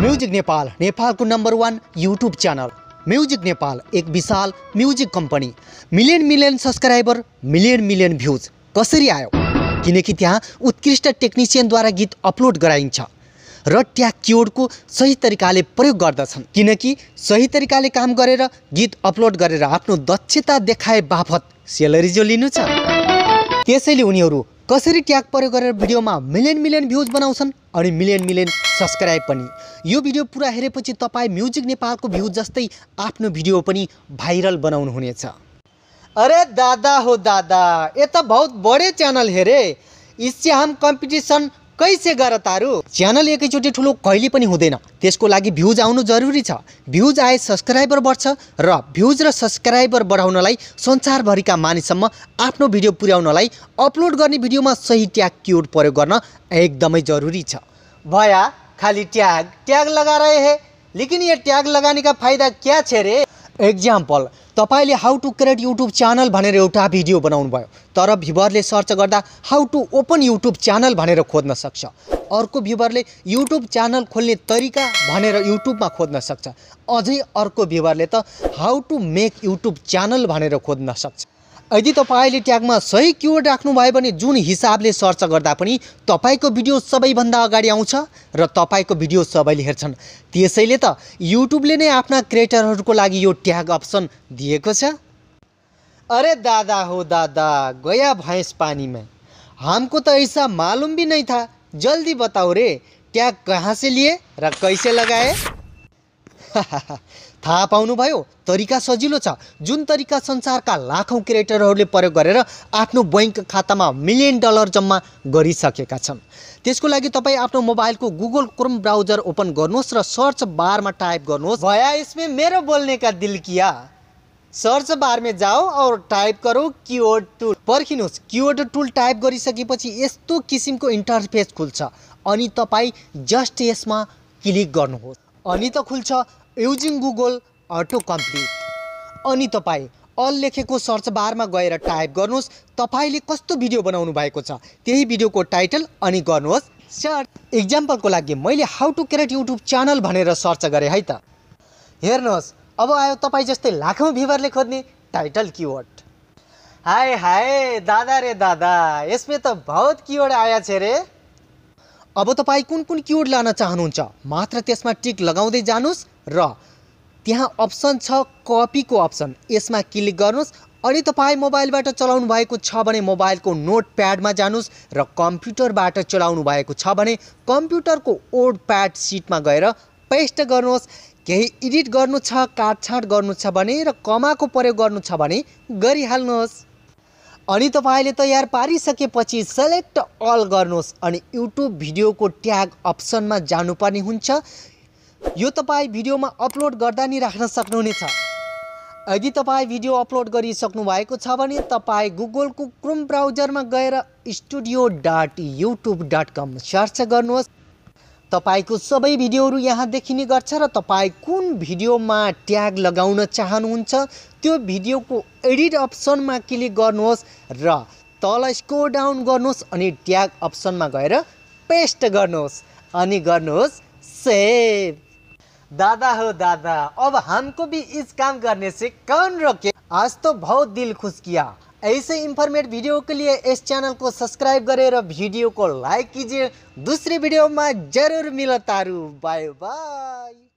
music Nepal नेपालको number one YouTube channel Music Nepal एक विशाल music company million million subscriber million million views कसरी आयो किनकि त्यहाँ उत्कृष्ट टेक्निसियनद्वारा गीत अपलोड गराइन्छ र ट्याग क्योडको सही तरिकाले प्रयोग गर्दछन् किनकि सही तरिकाले काम गरेर गीत अपलोड गरेर आफ्नो दक्षता देखाए बापत सेलरी जो लिनु छ त्यसैले उनीहरू कसरी ट्याग प्रयोग गरेर भिडियोमा मिलियन मिलियन भ्युज बनाउँछन् अनि मिलियन मिलियन सब्सक्राइब पनि यो भिडियो पुरा हेरेपछि तपाईँ म्युजिक नेपालको भ्युज जस्तै आफ्नो भिडियो पनि भाइरल बनाउनुहुनेछ अरे दादा हो दादा यता बहुत बढे च्यानल हेरे रे इससे हम कैसे गर तारु च्यानल एकैचोटि ठुलो कहिले पनि हुँदैन त्यसको लागि भ्युज आउनु जरुरी छ भ्युज आए सब्सक्राइबर बढ्छ र भ्युज र सब्सक्राइबर बढाउनलाई संसारभरिका मानिससम्म आफ्नो भिडियो पुर्याउनलाई अपलोड गर्ने भिडियोमा सही ट्याग क्युड प्रयोग गर्न एकदमै जरुरी छ भया खाली ट्याग ट्याग लगा रहे है लेकिन ये ट्याग लगाने फाइदा क्या छ रे एक्जाम्पल तपाईँले how to create YouTube channel भनेर एउटा भिडियो बनाउनु भयो तर भ्युवरले सर्च गर्दा how to open YouTube channel भनेर खोज्न सक्छ अर्को भ्युवरले युट्युब च्यानल खोल्ने तरिका भनेर युट्युबमा खोज्न सक्छ अझै अर्को भ्युवरले त how to make YouTube channel भनेर खोज्न सक्छ यदि तपाईँले ट्यागमा सही क्युवर्ड राख्नुभयो भने जुन हिसाबले सर्च गर्दा पनि तपाईँको भिडियो सबैभन्दा अगाडि आउँछ र तपाईँको भिडियो सबैले हेर्छन् त्यसैले त युट्युबले नै आफ्ना क्रिएटरहरूको लागि यो ट्याग अप्सन दिएको छ अरे दादा हो दादा गया भैँस पानीमा हामको त ऐसा मालुम भी नै था जल्दी बताऊ रे ट्याग कहाँ से लिए र कैसे लगाए थाहा पाउनुभयो तरिका सजिलो छ जुन तरिका संसारका लाखौँ क्रिएटरहरूले प्रयोग गरेर आफ्नो बैङ्क खातामा मिलियन डलर जम्मा गरिसकेका छन् त्यसको लागि तपाईँ आफ्नो मोबाइलको गुगल क्रोम ब्राउजर ओपन गर्नुहोस् र सर्च बारमा टाइप गर्नुहोस् भया यसमै मेरो बोल्ने दिल किया सर्च बारमा जाओ और टाइप गरौँ क्युवर्ड टुल पर्खिनुहोस् क्युवर्ड टुल टाइप गरिसकेपछि यस्तो किसिमको इन्टरफेस खुल्छ अनि तपाईँ जस्ट यसमा क्लिक गर्नुहोस् अनि त खुल्छ युजिङ गुगल अटो कम्प्लिट अनि तपाईँ अल लेखेको सर्च बारमा गएर टाइप गर्नुहोस् तपाईँले कस्तो भिडियो बनाउनु भएको छ त्यही भिडियोको टाइटल अनि गर्नुहोस् सर्च इक्जाम्पलको लागि मैले how to create YouTube channel भनेर सर्च गरेँ है त हेर्नुहोस् अब आयो तपाईँ जस्तै लाखौँ भ्युवरले खोज्ने टाइटल किवर्ड हाय हाय दादा रे दादा यसमा त बहुत किवर्ड आया छ रे अब तपाईँ कुन कुन किवर्ड लान चाहनुहुन्छ मात्र त्यसमा टिक लगाउँदै जानुहोस् र त्यहाँ अप्सन छ कपीको अप्सन यसमा क्लिक गर्नुहोस् अनि तपाईँ मोबाइलबाट चलाउनु भएको छ भने मोबाइलको नोट प्याडमा जानुहोस् र कम्प्युटरबाट चलाउनु भएको छ भने कम्प्युटरको ओड प्याड सिटमा गएर पेस्ट गर्नुहोस् केही एडिट गर्नु छ काटछाँट गर्नु छ भने र कमाको प्रयोग गर्नु छ भने गरिहाल्नुहोस् अनि तपाईँले तयार पारिसकेपछि सेलेक्ट अल गर्नुहोस् अनि युट्युब भिडियोको ट्याग अप्सनमा जानुपर्ने हुन्छ यो तपाईँ भिडियोमा अपलोड गर्दा नि राख्न सक्नुहुनेछ यदि तपाईँ भिडियो अपलोड गरिसक्नु भएको छ भने तपाईँ गुगलको क्रोम ब्राउजरमा गएर studio dot YouTube dot com search गर्नुहोस् तपाईँको सबै भिडियोहरू यहाँ देखिने गर्छ र तपाईँ कुन भिडियोमा ट्याग लगाउन चाहनुहुन्छ त्यो भिडियोको एडिट अप्सनमा क्लिक गर्नुहोस् र तल स्क्रोल डाउन गर्नुहोस् अनि ट्याग अप्सनमा गएर पेस्ट गर्नुहोस् अनि गर्नुहोस् सेभ दादा हो दादा अब हमको भी इस काम करने से कौन रोके आज त बहुत दिल खुश किया ऐसे इंफॉर्मेट वीडियो के लिए इस चैनल को सब्सक्राइब करें और वीडियो को लाइक कीजिए दूसरी वीडियो में जरूर मिलता तारू बाय बाय